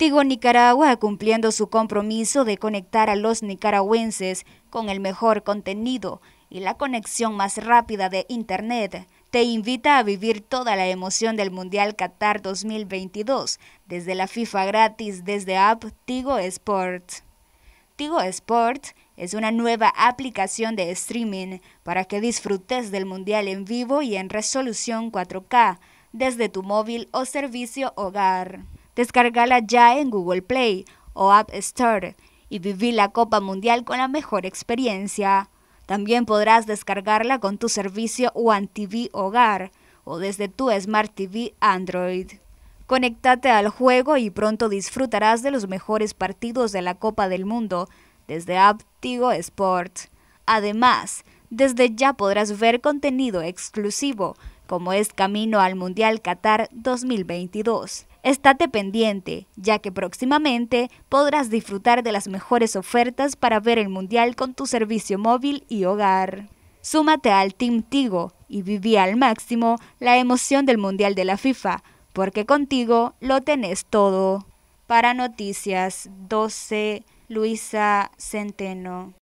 Tigo Nicaragua, cumpliendo su compromiso de conectar a los nicaragüenses con el mejor contenido y la conexión más rápida de Internet, te invita a vivir toda la emoción del Mundial Qatar 2022 desde la FIFA gratis desde app Tigo Sport. Tigo Sport es una nueva aplicación de streaming para que disfrutes del Mundial en vivo y en resolución 4K desde tu móvil o servicio hogar. Descárgala ya en Google Play o App Store y viví la Copa Mundial con la mejor experiencia. También podrás descargarla con tu servicio One TV Hogar o desde tu Smart TV Android. Conéctate al juego y pronto disfrutarás de los mejores partidos de la Copa del Mundo desde AppTigo Sport. Además, desde ya podrás ver contenido exclusivo, como es Camino al Mundial Qatar 2022. Estate pendiente, ya que próximamente podrás disfrutar de las mejores ofertas para ver el Mundial con tu servicio móvil y hogar. Súmate al Team Tigo y viví al máximo la emoción del Mundial de la FIFA, porque contigo lo tenés todo. Para Noticias 12, Luisa Centeno.